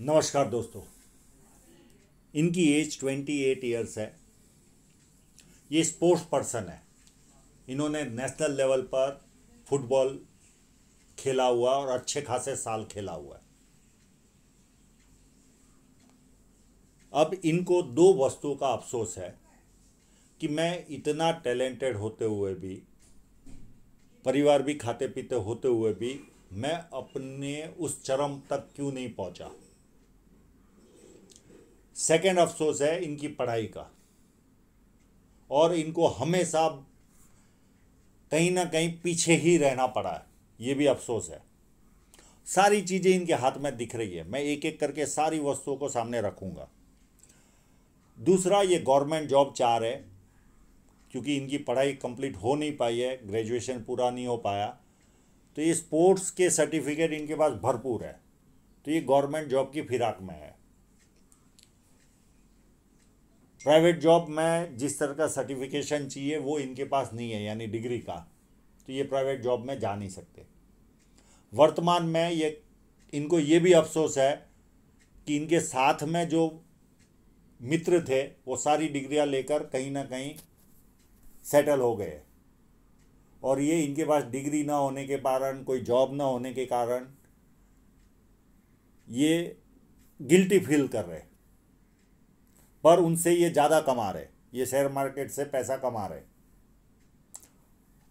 नमस्कार दोस्तों इनकी एज ट्वेंटी एट ईयर्स है ये स्पोर्ट्स पर्सन है इन्होंने नेशनल लेवल पर फुटबॉल खेला हुआ और अच्छे खासे साल खेला हुआ है अब इनको दो वस्तुओं का अफसोस है कि मैं इतना टैलेंटेड होते हुए भी परिवार भी खाते पीते होते हुए भी मैं अपने उस चरम तक क्यों नहीं पहुंचा सेकेंड अफसोस है इनकी पढ़ाई का और इनको हमेशा कहीं ना कहीं पीछे ही रहना पड़ा है ये भी अफसोस है सारी चीज़ें इनके हाथ में दिख रही है मैं एक एक करके सारी वस्तुओं को सामने रखूँगा दूसरा ये गवर्नमेंट जॉब चाह रहे क्योंकि इनकी पढ़ाई कंप्लीट हो नहीं पाई है ग्रेजुएशन पूरा नहीं हो पाया तो ये स्पोर्ट्स के सर्टिफिकेट इनके पास भरपूर है तो ये गवर्नमेंट जॉब की फिराक में है प्राइवेट जॉब में जिस तरह का सर्टिफिकेशन चाहिए वो इनके पास नहीं है यानी डिग्री का तो ये प्राइवेट जॉब में जा नहीं सकते वर्तमान में ये इनको ये भी अफसोस है कि इनके साथ में जो मित्र थे वो सारी डिग्रियां लेकर कहीं ना कहीं सेटल हो गए और ये इनके पास डिग्री ना होने के कारण कोई जॉब ना होने के कारण ये गिल्टी फील कर रहे पर उनसे ये ज़्यादा कमा रहे ये शेयर मार्केट से पैसा कमा रहे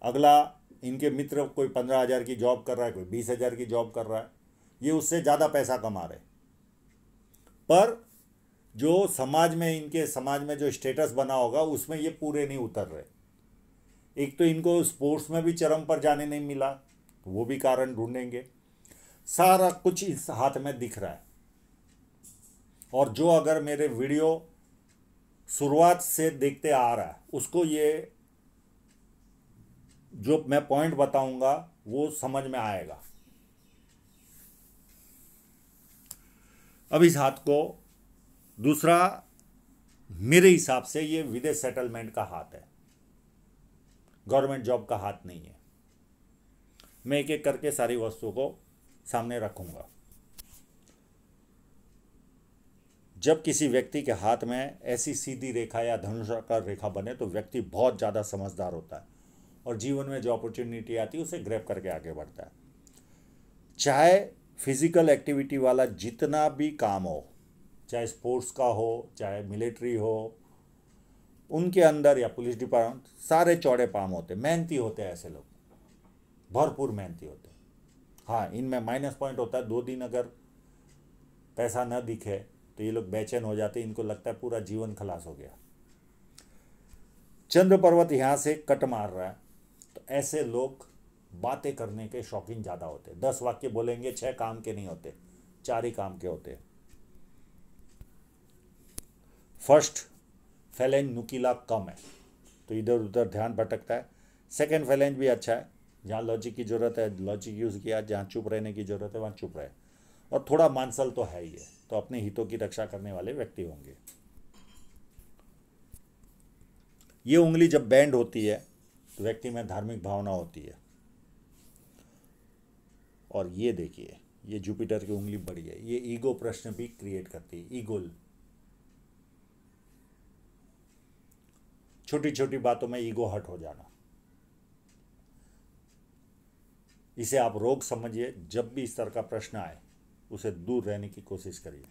अगला इनके मित्र कोई पंद्रह हज़ार की जॉब कर रहा है कोई बीस हज़ार की जॉब कर रहा है ये उससे ज़्यादा पैसा कमा रहे पर जो समाज में इनके समाज में जो स्टेटस बना होगा उसमें ये पूरे नहीं उतर रहे एक तो इनको स्पोर्ट्स में भी चरम पर जाने नहीं मिला तो वो भी कारण ढूंढेंगे सारा कुछ इस हाथ में दिख रहा है और जो अगर मेरे वीडियो शुरुआत से देखते आ रहा है उसको ये जो मैं पॉइंट बताऊंगा वो समझ में आएगा अब इस हाथ को दूसरा मेरे हिसाब से ये विदेश सेटलमेंट का हाथ है गवर्नमेंट जॉब का हाथ नहीं है मैं एक एक करके सारी वस्तुओं को सामने रखूंगा जब किसी व्यक्ति के हाथ में ऐसी सीधी रेखा या धनुषाकार रेखा बने तो व्यक्ति बहुत ज़्यादा समझदार होता है और जीवन में जो अपॉर्चुनिटी आती है उसे ग्रैप करके आगे बढ़ता है चाहे फिजिकल एक्टिविटी वाला जितना भी काम हो चाहे स्पोर्ट्स का हो चाहे मिलिट्री हो उनके अंदर या पुलिस डिपार्टमेंट सारे चौड़े पाम होते मेहनती होते हैं ऐसे लोग भरपूर मेहनती होते हैं हाँ इनमें माइनस पॉइंट होता है दो दिन अगर पैसा न दिखे तो ये लोग बेचैन हो जाते इनको लगता है पूरा जीवन खलास हो गया चंद्र पर्वत यहाँ से कट मार रहा है तो ऐसे लोग बातें करने के शौकीन ज़्यादा होते हैं दस वाक्य बोलेंगे छः काम के नहीं होते चार ही काम के होते फर्स्ट फैलेंज नुकीला कम है तो इधर उधर ध्यान भटकता है सेकेंड फैलेंज भी अच्छा है जहाँ लॉजिक की ज़रूरत है लॉजिक यूज़ किया जहाँ चुप रहने की ज़रूरत है वहाँ चुप रहे और थोड़ा मानसल तो है ही है तो अपने हितों की रक्षा करने वाले व्यक्ति होंगे ये उंगली जब बैंड होती है तो व्यक्ति में धार्मिक भावना होती है और ये देखिए ये जुपिटर की उंगली बड़ी है ये ईगो प्रश्न भी क्रिएट करती है ईगोल छोटी छोटी बातों में ईगो हट हो जाना इसे आप रोग समझिए जब भी इस तरह का प्रश्न आए उसे दूर रहने की कोशिश करिए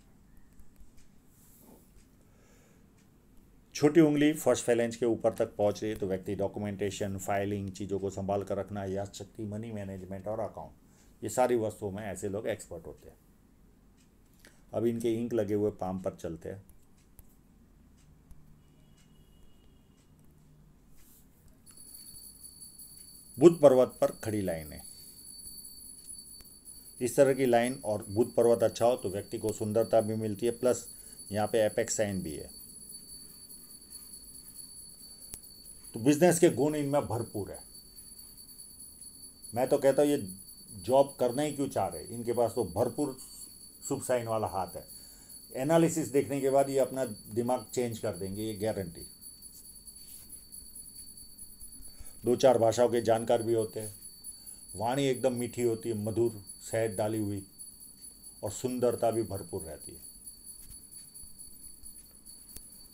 छोटी उंगली फर्स्ट फैलेंज के ऊपर तक पहुंच रही है तो व्यक्ति डॉक्यूमेंटेशन फाइलिंग चीज़ों को संभाल कर रखना या शक्ति मनी मैनेजमेंट और अकाउंट ये सारी वस्तुओं में ऐसे लोग एक्सपर्ट होते हैं अब इनके इंक लगे हुए पाम पर चलते हैं बुद्ध पर्वत पर खड़ी लाइनें इस तरह की लाइन और बुध पर्वत अच्छा हो तो व्यक्ति को सुंदरता भी मिलती है प्लस यहाँ पे एपेक्स साइन भी है तो बिजनेस के गुण इनमें भरपूर है मैं तो कहता हूँ ये जॉब करना ही क्यों चाह रहे इनके पास तो भरपूर शुभ साइन वाला हाथ है एनालिसिस देखने के बाद ये अपना दिमाग चेंज कर देंगे ये गारंटी दो चार भाषाओं के जानकार भी होते हैं वाणी एकदम मीठी होती है मधुर शहद डाली हुई और सुंदरता भी भरपूर रहती है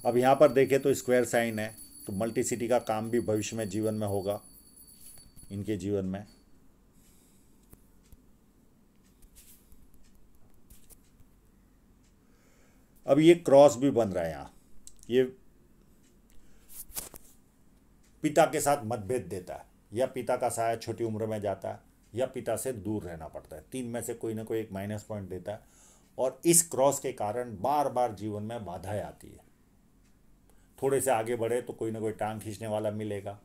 अब यहाँ पर देखें तो स्क्वायर साइन है तो मल्टी सिटी का काम भी भविष्य में जीवन में होगा इनके जीवन में अब ये क्रॉस भी बन रहा है यहाँ ये पिता के साथ मतभेद देता है या पिता का साया छोटी उम्र में जाता है या पिता से दूर रहना पड़ता है तीन में से कोई ना कोई एक माइनस पॉइंट देता है और इस क्रॉस के कारण बार बार जीवन में बाधाएं आती है थोड़े से आगे बढ़े तो कोई ना कोई टांग खींचने वाला मिलेगा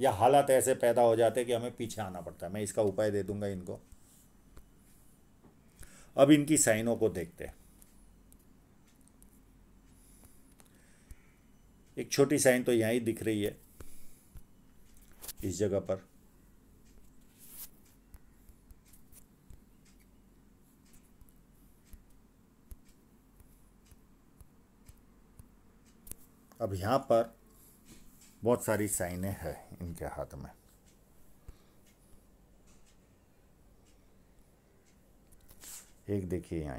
या हालात ऐसे पैदा हो जाते हैं कि हमें पीछे आना पड़ता है मैं इसका उपाय दे दूंगा इनको अब इनकी साइनों को देखते हैं एक छोटी साइन तो यहाँ ही दिख रही है इस जगह पर अब यहाँ पर बहुत सारी साइनें हैं इनके हाथ में एक देखिए यहाँ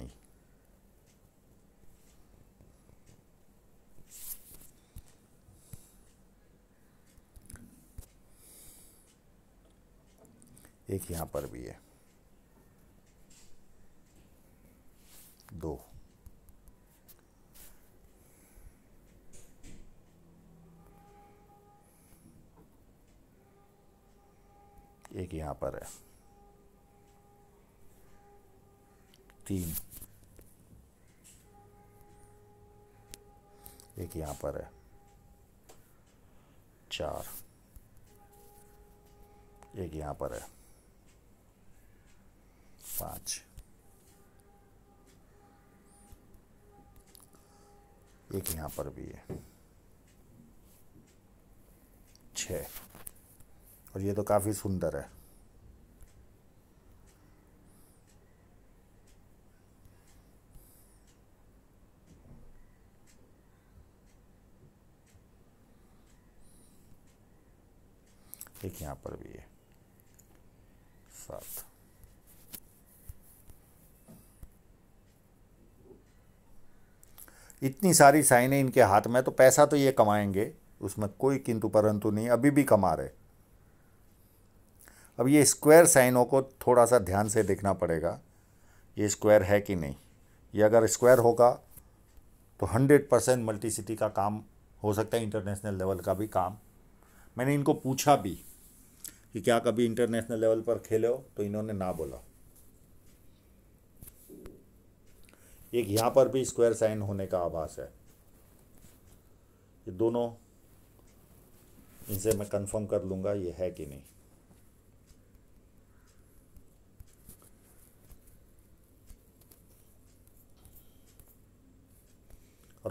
एक यहाँ पर भी है दो एक यहाँ पर है तीन एक यहाँ पर है चार एक यहाँ पर है पांच एक यहाँ पर भी है छः और ये तो काफ़ी सुंदर है एक यहाँ पर भी है साथ इतनी सारी साइनें इनके हाथ में तो पैसा तो ये कमाएंगे उसमें कोई किंतु परंतु नहीं अभी भी कमा रहे अब ये स्क्वायर साइनों को थोड़ा सा ध्यान से देखना पड़ेगा ये स्क्वायर है कि नहीं ये अगर स्क्वायर होगा तो हंड्रेड परसेंट मल्टीसिटी का काम हो सकता है इंटरनेशनल लेवल का भी काम मैंने इनको पूछा भी कि क्या कभी इंटरनेशनल लेवल पर खेले हो तो इन्होंने ना बोला एक यहाँ पर भी स्क्वायर साइन होने का आभास है ये दोनों इनसे मैं कंफर्म कर लूँगा ये है कि नहीं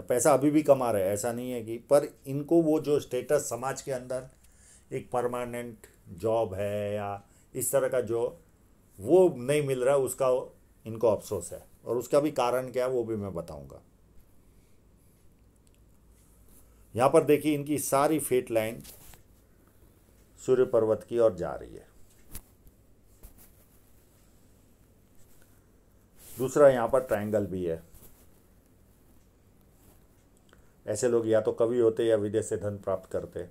और पैसा अभी भी कमा रहे हैं ऐसा नहीं है कि पर इनको वो जो स्टेटस समाज के अंदर एक परमानेंट जॉब है या इस तरह का जो वो नहीं मिल रहा उसका इनको अफसोस है और उसका भी कारण क्या है वो भी मैं बताऊंगा यहाँ पर देखिए इनकी सारी फेट लाइन सूर्य पर्वत की ओर जा रही है दूसरा यहाँ पर ट्रायंगल भी है ऐसे लोग या तो कवि होते या विदेश से धन प्राप्त करते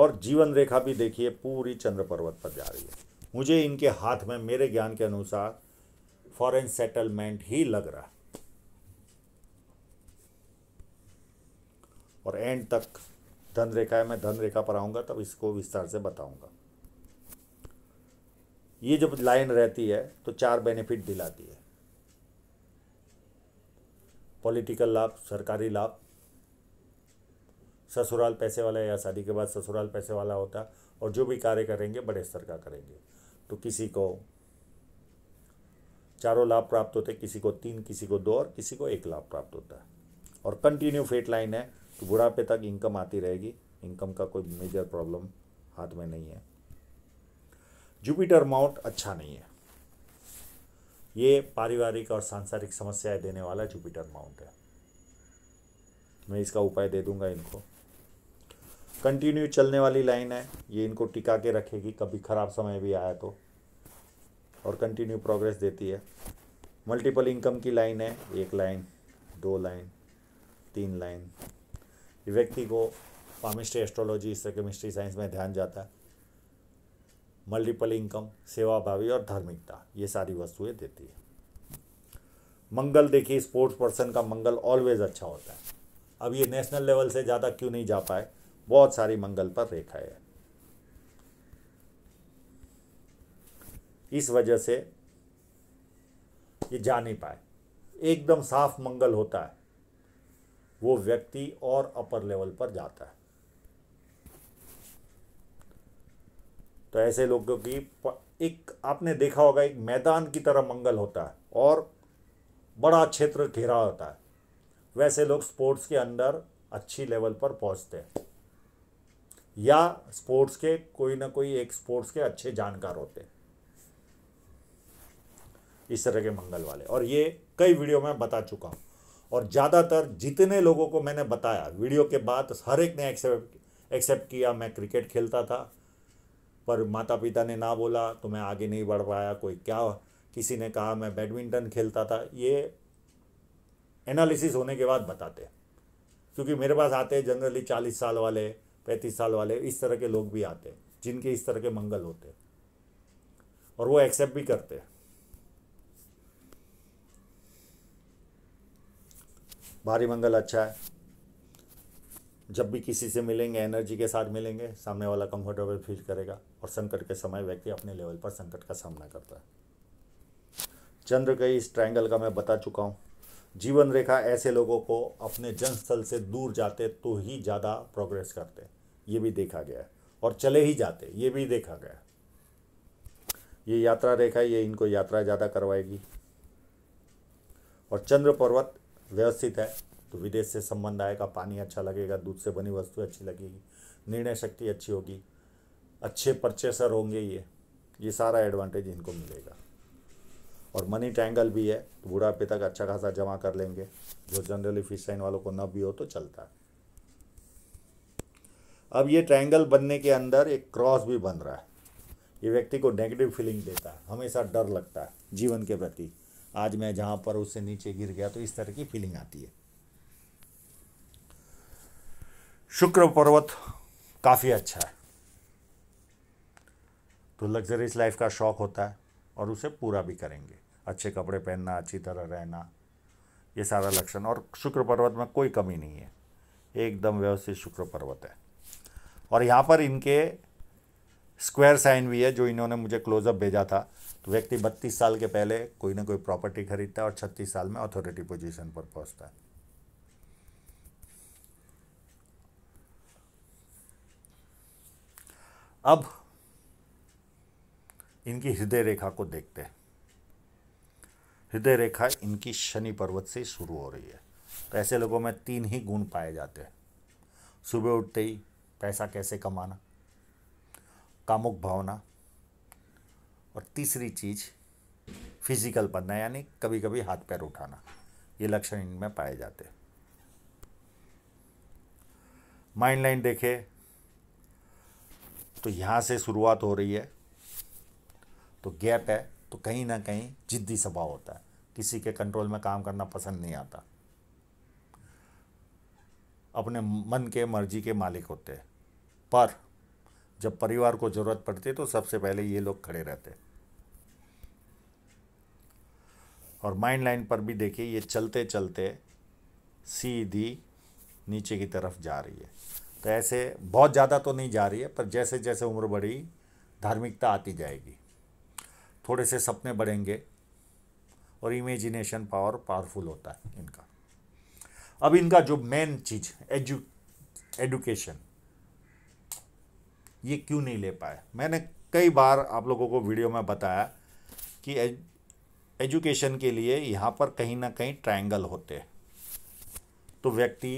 और जीवन रेखा भी देखिए पूरी चंद्र पर्वत पर जा रही है मुझे इनके हाथ में मेरे ज्ञान के अनुसार फॉरेन सेटलमेंट ही लग रहा है और एंड तक धन रेखा है मैं धन रेखा पर आऊंगा तब इसको विस्तार से बताऊंगा ये जब लाइन रहती है तो चार बेनिफिट दिलाती है पॉलिटिकल लाभ सरकारी लाभ ससुराल पैसे वाला या शादी के बाद ससुराल पैसे वाला होता और जो भी कार्य करेंगे बड़े स्तर का करेंगे तो किसी को चारों लाभ प्राप्त होते किसी को तीन किसी को दो और किसी को एक लाभ प्राप्त होता है और कंटिन्यू फेट लाइन है तो बुढ़ापे तक इनकम आती रहेगी इनकम का कोई मेजर प्रॉब्लम हाथ में नहीं है जुपिटर माउंट अच्छा नहीं है ये पारिवारिक और सांसारिक समस्याएं देने वाला जुपिटर माउंट है मैं इसका उपाय दे दूंगा इनको कंटिन्यू चलने वाली लाइन है ये इनको टिका के रखेगी कभी खराब समय भी आया तो और कंटिन्यू प्रोग्रेस देती है मल्टीपल इनकम की लाइन है एक लाइन दो लाइन तीन लाइन व्यक्ति को पामिस्ट्री एस्ट्रोलॉजी इससे केमिस्ट्री साइंस में ध्यान जाता है मल्टीपल इनकम सेवाभावी और धार्मिकता ये सारी वस्तुएं देती है मंगल देखिए स्पोर्ट्स पर्सन का मंगल ऑलवेज अच्छा होता है अब ये नेशनल लेवल से ज़्यादा क्यों नहीं जा पाए बहुत सारी मंगल पर रेखा है इस वजह से ये जा नहीं पाए एकदम साफ मंगल होता है वो व्यक्ति और अपर लेवल पर जाता है तो ऐसे लोगों की एक आपने देखा होगा एक मैदान की तरह मंगल होता है और बड़ा क्षेत्र घेरा होता है वैसे लोग स्पोर्ट्स के अंदर अच्छी लेवल पर पहुंचते हैं या स्पोर्ट्स के कोई ना कोई एक स्पोर्ट्स के अच्छे जानकार होते हैं इस तरह के मंगल वाले और ये कई वीडियो में बता चुका हूं और ज़्यादातर जितने लोगों को मैंने बताया वीडियो के बाद हर एक ने एक्सेप्ट एक्सेप्ट किया मैं क्रिकेट खेलता था पर माता पिता ने ना बोला तो मैं आगे नहीं बढ़ पाया कोई क्या किसी ने कहा मैं बैडमिंटन खेलता था ये एनालिसिस होने के बाद बताते क्योंकि मेरे पास आते हैं जनरली चालीस साल वाले पैंतीस साल वाले इस तरह के लोग भी आते हैं जिनके इस तरह के मंगल होते हैं और वो एक्सेप्ट भी करते हैं भारी मंगल अच्छा है जब भी किसी से मिलेंगे एनर्जी के साथ मिलेंगे सामने वाला कंफर्टेबल फील करेगा और संकट के समय व्यक्ति अपने लेवल पर संकट का सामना करता है चंद्र के इस ट्रायंगल का मैं बता चुका हूँ जीवन रेखा ऐसे लोगों को अपने जन्मस्थल से दूर जाते तो ही ज़्यादा प्रोग्रेस करते ये भी देखा गया है और चले ही जाते ये भी देखा गया ये यात्रा रेखा ये इनको यात्रा ज़्यादा करवाएगी और चंद्र पर्वत व्यवस्थित है तो विदेश से संबंध आएगा पानी अच्छा लगेगा दूध से बनी वस्तु अच्छी लगेगी निर्णय शक्ति अच्छी होगी अच्छे परचेसर होंगे ये ये सारा एडवांटेज इनको मिलेगा और मनी ट्रैंगल भी है तो बुढ़ापे तक अच्छा खासा जमा कर लेंगे जो जनरली फिश साइन वालों को न भी हो तो चलता है अब ये ट्रैंगल बनने के अंदर एक क्रॉस भी बन रहा है ये व्यक्ति को नेगेटिव फीलिंग देता है हमेशा डर लगता है जीवन के प्रति आज मैं जहाँ पर उससे नीचे गिर गया तो इस तरह की फीलिंग आती है शुक्र पर्वत काफ़ी अच्छा है तो लग्जरीज लाइफ का शौक़ होता है और उसे पूरा भी करेंगे अच्छे कपड़े पहनना अच्छी तरह रहना ये सारा लक्षण और शुक्र पर्वत में कोई कमी नहीं है एकदम व्यवस्थित शुक्र पर्वत है और यहाँ पर इनके स्क्वायर साइन भी है जो इन्होंने मुझे क्लोजअप भेजा था तो व्यक्ति बत्तीस साल के पहले कोई ना कोई प्रॉपर्टी खरीदता है और छत्तीस साल में अथॉरिटी पोजीशन पर पहुँचता है अब इनकी हृदय रेखा को देखते हैं हृदय रेखा इनकी शनि पर्वत से शुरू हो रही है तो ऐसे लोगों में तीन ही गुण पाए जाते हैं सुबह उठते ही पैसा कैसे कमाना कामुक भावना और तीसरी चीज फिजिकल बनना यानी कभी कभी हाथ पैर उठाना ये लक्षण इनमें पाए जाते हैं माइंड लाइन देखे तो यहाँ से शुरुआत हो रही है तो गैप है तो कहीं ना कहीं जिद्दी स्वभाव होता है किसी के कंट्रोल में काम करना पसंद नहीं आता अपने मन के मर्जी के मालिक होते हैं पर जब परिवार को ज़रूरत पड़ती है तो सबसे पहले ये लोग खड़े रहते हैं और माइंड लाइन पर भी देखिए ये चलते चलते सीधी नीचे की तरफ जा रही है तो ऐसे बहुत ज़्यादा तो नहीं जा रही है पर जैसे जैसे उम्र बढ़ी धार्मिकता आती जाएगी थोड़े से सपने बढ़ेंगे और इमेजिनेशन पावर पावरफुल होता है इनका अब इनका जो मेन चीज़ एजु एडुकेशन ये क्यों नहीं ले पाए मैंने कई बार आप लोगों को वीडियो में बताया कि एजुकेशन के लिए यहाँ पर कहीं ना कहीं ट्रायंगल होते हैं तो व्यक्ति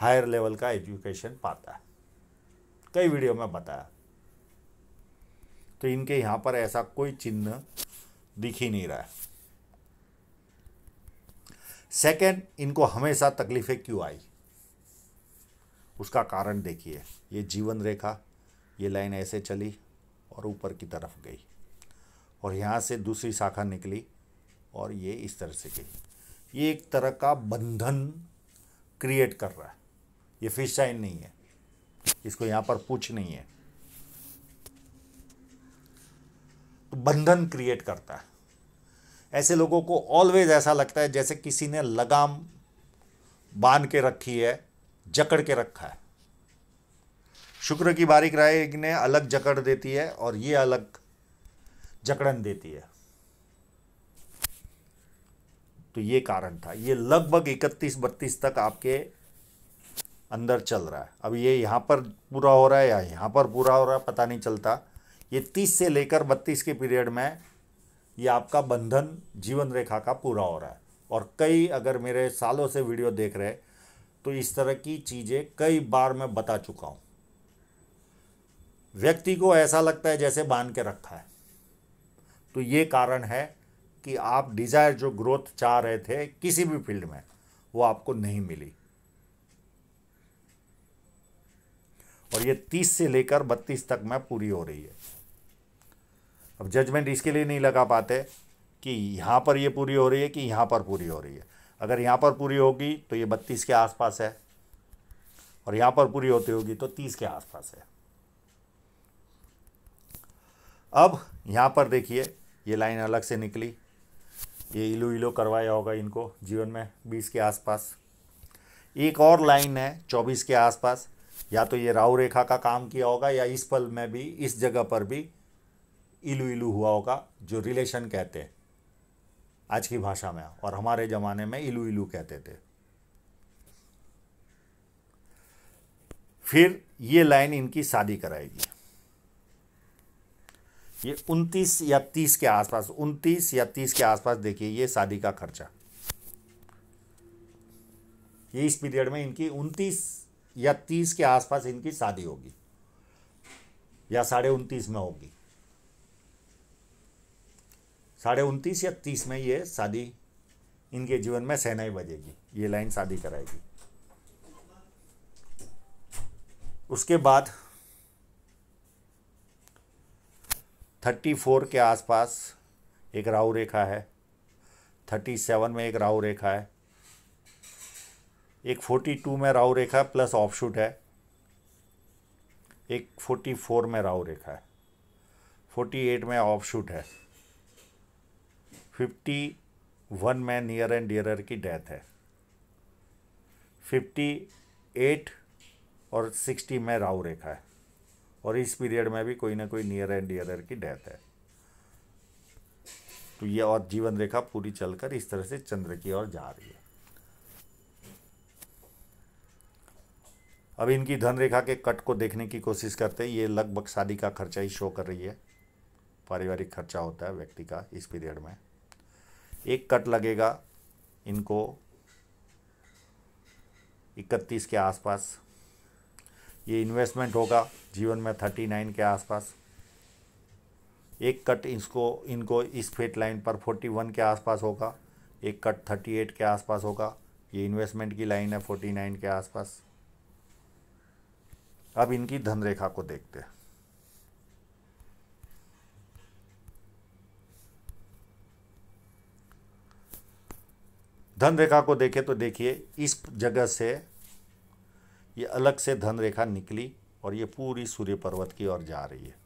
हायर लेवल का एजुकेशन पाता है कई वीडियो में बताया तो इनके यहाँ पर ऐसा कोई चिन्ह दिख ही नहीं रहा है सेकेंड इनको हमेशा तकलीफें क्यों आई उसका कारण देखिए ये जीवन रेखा ये लाइन ऐसे चली और ऊपर की तरफ गई और यहाँ से दूसरी शाखा निकली और ये इस तरह से गई ये एक तरह का बंधन क्रिएट कर रहा है ये फिश साइन नहीं है इसको यहां पर पूछ नहीं है तो बंधन क्रिएट करता है ऐसे लोगों को ऑलवेज ऐसा लगता है जैसे किसी ने लगाम बांध के रखी है जकड़ के रखा है शुक्र की बारीक राय ने अलग जकड़ देती है और ये अलग जकड़न देती है तो ये कारण था ये लगभग इकतीस बत्तीस तक आपके अंदर चल रहा है अब ये यहाँ पर पूरा हो रहा है या यहाँ पर पूरा हो रहा है पता नहीं चलता ये तीस से लेकर बत्तीस के पीरियड में ये आपका बंधन जीवन रेखा का पूरा हो रहा है और कई अगर मेरे सालों से वीडियो देख रहे तो इस तरह की चीज़ें कई बार मैं बता चुका हूँ व्यक्ति को ऐसा लगता है जैसे बांध के रखा है तो ये कारण है कि आप डिज़ायर जो ग्रोथ चाह रहे थे किसी भी फील्ड में वो आपको नहीं मिली और ये तीस से लेकर बत्तीस तक में पूरी हो रही है अब जजमेंट इसके लिए नहीं लगा पाते कि यहाँ पर ये पूरी हो रही है कि यहाँ पर पूरी हो रही है अगर यहाँ पर पूरी होगी तो ये बत्तीस के आसपास है और यहाँ पर पूरी होती होगी तो तीस के आसपास है अब यहाँ पर देखिए ये लाइन अलग से निकली ये इलो इलो करवाया होगा इनको जीवन में बीस के आसपास एक और लाइन है चौबीस के आसपास या तो ये राहु रेखा का काम किया होगा या इस पल में भी इस जगह पर भी इलू इलू हुआ होगा जो रिलेशन कहते हैं आज की भाषा में और हमारे ज़माने में इलू इलू कहते थे फिर ये लाइन इनकी शादी कराएगी ये 29 या 30 के आसपास 29 या 30 के आसपास देखिए ये शादी का खर्चा ये इस पीरियड में इनकी 29 या तीस के आसपास इनकी शादी होगी या साढ़े उनतीस में होगी साढ़े उनतीस या तीस में ये शादी इनके जीवन में सहनाई बजेगी ये लाइन शादी कराएगी उसके बाद थर्टी फोर के आसपास एक राहु रेखा है थर्टी सेवन में एक राहु रेखा है एक 42 में राहु रेखा प्लस ऑफशूट है एक 44 में राहु रेखा है 48 में ऑफशूट है 51 में नियर एंड डियरर की डेथ है 58 और 60 में राहु रेखा है और इस पीरियड में भी कोई ना कोई नियर एंड डियरर की डेथ है तो ये और जीवन रेखा पूरी चलकर इस तरह से चंद्र की ओर जा रही है अब इनकी धन रेखा के कट को देखने की कोशिश करते हैं ये लगभग शादी का खर्चा ही शो कर रही है पारिवारिक खर्चा होता है व्यक्ति का इस पीरियड में एक कट लगेगा इनको इकतीस के आसपास ये इन्वेस्टमेंट होगा जीवन में थर्टी नाइन के आसपास एक कट इसको इनको इस फेट लाइन पर फोर्टी वन के आसपास होगा एक कट थर्टी एट के आसपास होगा ये इन्वेस्टमेंट की लाइन है फोर्टी नाइन के आसपास अब इनकी धन रेखा को देखते हैं धन रेखा को देखें तो देखिए इस जगह से ये अलग से धन रेखा निकली और ये पूरी सूर्य पर्वत की ओर जा रही है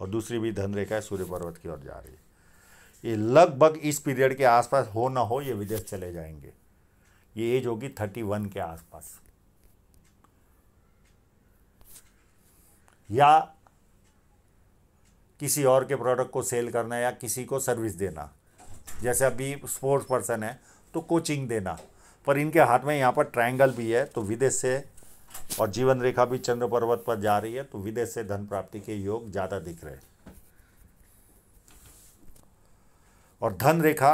और दूसरी भी धन रेखा है सूर्य पर्वत की ओर जा रही है ये लगभग इस पीरियड के आसपास हो ना हो ये विदेश चले जाएंगे ये एज होगी थर्टी वन के आसपास या किसी और के प्रोडक्ट को सेल करना या किसी को सर्विस देना जैसे अभी स्पोर्ट्स पर्सन है तो कोचिंग देना पर इनके हाथ में यहाँ पर ट्रायंगल भी है तो विदेश से और जीवन रेखा भी चंद्र पर्वत पर जा रही है तो विदेश से धन प्राप्ति के योग ज़्यादा दिख रहे हैं और धन रेखा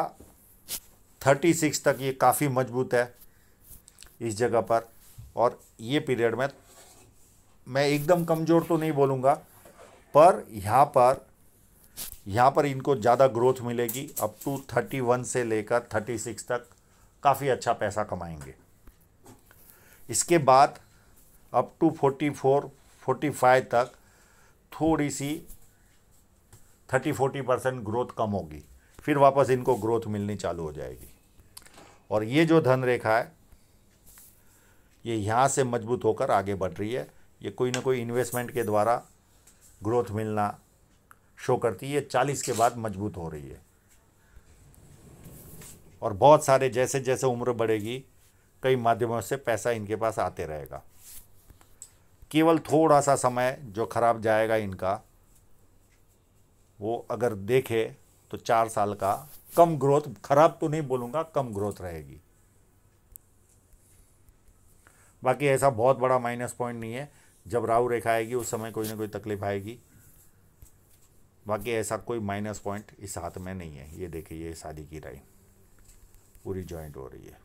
थर्टी सिक्स तक ये काफ़ी मजबूत है इस जगह पर और ये पीरियड में मैं एकदम कमज़ोर तो नहीं बोलूँगा पर यहाँ पर यहाँ पर इनको ज़्यादा ग्रोथ मिलेगी अप टू थर्टी वन से लेकर थर्टी सिक्स तक काफ़ी अच्छा पैसा कमाएंगे इसके बाद up to forty four forty five तक थोड़ी सी थर्टी फोर्टी परसेंट ग्रोथ कम होगी फिर वापस इनको ग्रोथ मिलनी चालू हो जाएगी और ये जो धन रेखा है ये यहाँ से मजबूत होकर आगे बढ़ रही है ये कोई ना कोई इन्वेस्टमेंट के द्वारा ग्रोथ मिलना शो करती है चालीस के बाद मजबूत हो रही है और बहुत सारे जैसे जैसे उम्र बढ़ेगी कई माध्यमों से पैसा इनके पास आते रहेगा केवल थोड़ा सा समय जो खराब जाएगा इनका वो अगर देखे तो चार साल का कम ग्रोथ खराब तो नहीं बोलूँगा कम ग्रोथ रहेगी बाकी ऐसा बहुत बड़ा माइनस पॉइंट नहीं है जब राहु रेखा आएगी उस समय कोई ना कोई तकलीफ आएगी बाकी ऐसा कोई माइनस पॉइंट इस हाथ में नहीं है ये देखिए ये शादी की राइन पूरी ज्वाइंट हो रही है